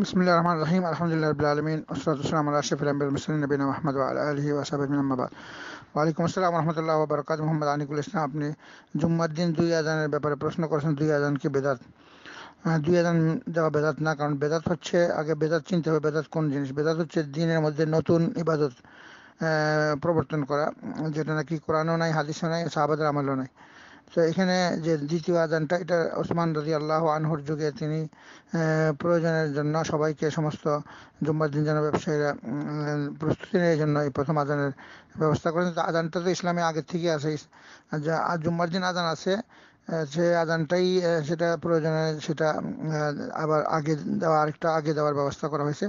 বিসমুল্লাহ রহমান রাহিম আলহামদুলিল্লাহ রবিল আলমিন ওসরাতাম রাশিফ আলমিন মুসলিম নবীন মাহমদ আলহি ওয়াসাবিনাবাদ ওয়ালাইকুম আসসালাম রহমতুল্লাহ বরকাত মোহাম্মদ আনিকুল ইসলাম আপনি জুম্মার দিন দুই আজানের ব্যাপারে প্রশ্ন করেছেন দুই আজানকে বেদাত দুই আজান দেওয়া বেদাত না কারণ বেদাত হচ্ছে আগে বেদাত চিনতে হবে বেদাত কোন জিনিস বেদাত হচ্ছে দিনের মধ্যে নতুন ইবাদত প্রবর্তন করা যেটা নাকি কোরআনও নাই হাদিসও নাই সাহাবাদের আমলও নাই তো এখানে যে দ্বিতীয় আজানটা এটা ওসমান রাজি আল্লাহ আনহর যুগে তিনি প্রয়োজনের জন্য সবাইকে সমস্ত জুম্মার দিন যেন ব্যবসায়ীরা প্রস্তুতি নেওয়ার জন্য এই প্রথম আজানের ব্যবস্থা করেন আজানটা তো ইসলামে আগে থেকে আছে আর জুম্মার দিন আজান আছে সে আজানটাই সেটা প্রয়োজনে সেটা আবার আগে দেওয়া আরেকটা আগে দেওয়ার ব্যবস্থা করা হয়েছে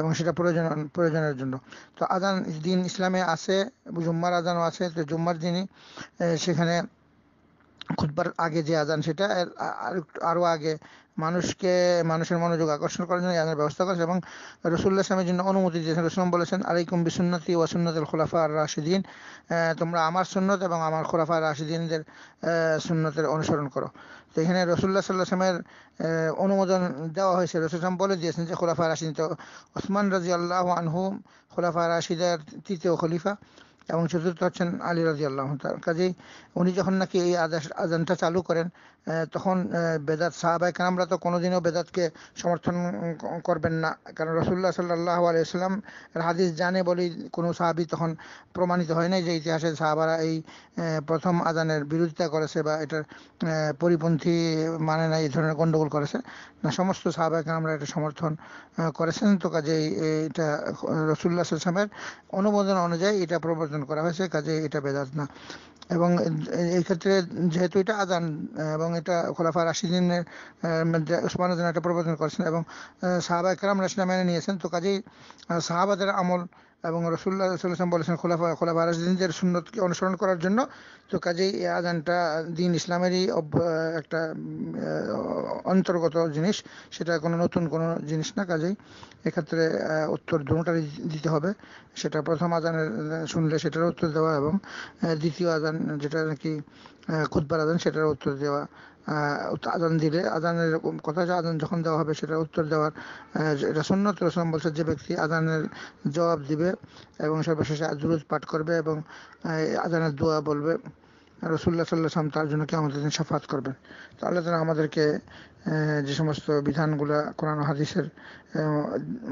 এবং সেটা প্রয়োজন প্রয়োজনের জন্য তো আজান দিন ইসলামে আছে জুম্মার আজানও আছে তো জুম্মার দিনই সেখানে খুতবার আগে যে আজান সেটা আরো আগে মানুষকে মানুষের মনোযোগ আকর্ষণ করার জন্য আজানের ব্যবস্থা করেছে এবং রসুল্লাহ ইসলামের জন্য অনুমতি দিয়েছেন রসুলাম বলেছেন আলাইকুম বিসুন্নতি ওয়াসুন্নতুল খোলাফা আর রাশিদিন তোমরা আমার সুন্নত এবং আমার খোলাফা রাশিদিনদের সুন্নতের অনুসরণ করো তো এখানে রসুল্লাহ সাল্লাহ সালামের অনুমোদন দেওয়া হয়েছে রসুলাম বলে দিয়েছেন যে খোলাফা রাশিদিন তো ওসমান রাজি আল্লাহ আনহুম খোলাফা রাশিদের তৃতীয় খলিফা এবং চতুর্থ হচ্ছেন আলী রাজি আল্লাহ কাজেই উনি যখন নাকি এই আদেশ আজানটা চালু করেন তখন বেদাত সাহাবাই কালামরা তো কোনোদিনও বেদাতকে সমর্থন করবেন না কারণ রসুল্লাহ সাল্লাহ আলাইসাল্লাম হাদিস জানে বলেই কোনো সাহাবি তখন প্রমাণিত হয় নাই যে ইতিহাসে সাহাবারা এই প্রথম আজানের বিরোধিতা করেছে বা এটার পরিপন্থী মানে না এই ধরনের গণ্ডগোল করেছে না সমস্ত সাহাবাই কালামরা এটা সমর্থন করেছেন তো কাজেই এটা রসুল্লাহ সাল্লামের অনুমোদন অনুযায়ী এটা প্রবর্তন বর্জন করা হয়েছে কাজে এটা বেদাত না এবং এই ক্ষেত্রে যেহেতু এটা আজান এবং এটা খোলাফা রাশিদিনের ওসমান উদ্দিন এটা প্রবর্তন করেছেন এবং সাহাবা একরাম রাশিদা মেনে নিয়েছেন তো কাজেই সাহাবাদের আমল এবং রসুল্লাহ সাল্লাম বলেছেন খোলাফা খোলাফা রাজনীতিদের সুন্নতকে অনুসরণ করার জন্য তো কাজেই এই আজানটা দিন ইসলামেরই একটা অন্তর্গত জিনিস সেটা কোনো নতুন কোনো জিনিস না কাজেই এক্ষেত্রে উত্তর দুটারই দিতে হবে সেটা প্রথম আজানের শুনলে সেটার উত্তর দেওয়া এবং দ্বিতীয় আজান যেটা নাকি খুদ্বার আজান সেটার উত্তর দেওয়া আদান দিলে আজানের কথা যে যখন দেওয়া হবে সেটা উত্তর দেওয়ার এটা সন্ন্যত রসলাম বলছে যে ব্যক্তি আজানের জবাব দিবে এবং সর্বশেষে আজরুজ পাঠ করবে এবং আদানের দোয়া বলবে রসুল্লাহ সাল্লাম তার জন্য কি আমাদের সাফাত করবেন তাহলে তারা আমাদেরকে যে সমস্ত বিধানগুলা কোরআন হাদিসের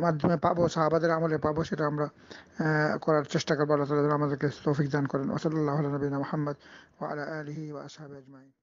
মাধ্যমে পাবো সাহাবাদের আমলে পাবো সেটা আমরা করার চেষ্টা করবো আল্লাহ তালা আমাদেরকে তৌফিক দান করেন ওসল্লাহ নবীন মোহাম্মদ ওয়ালা আলহি ওয়া